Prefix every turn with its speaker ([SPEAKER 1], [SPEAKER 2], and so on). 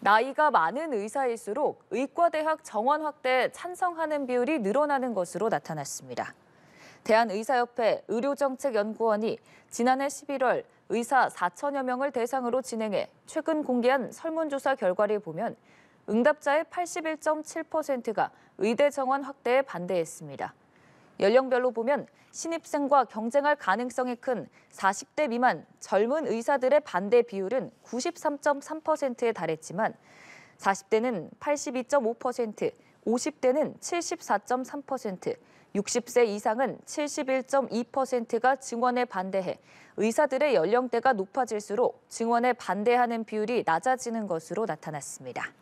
[SPEAKER 1] 나이가 많은 의사일수록 의과대학 정원 확대 에 찬성하는 비율이 늘어나는 것으로 나타났습니다. 대한의사협회 의료정책연구원이 지난해 11월 의사 4천여 명을 대상으로 진행해 최근 공개한 설문조사 결과를 보면 응답자의 81.7%가 의대 정원 확대에 반대했습니다. 연령별로 보면 신입생과 경쟁할 가능성이 큰 40대 미만 젊은 의사들의 반대 비율은 93.3%에 달했지만 40대는 82.5%, 50대는 74.3%, 60세 이상은 71.2%가 증원에 반대해 의사들의 연령대가 높아질수록 증원에 반대하는 비율이 낮아지는 것으로 나타났습니다.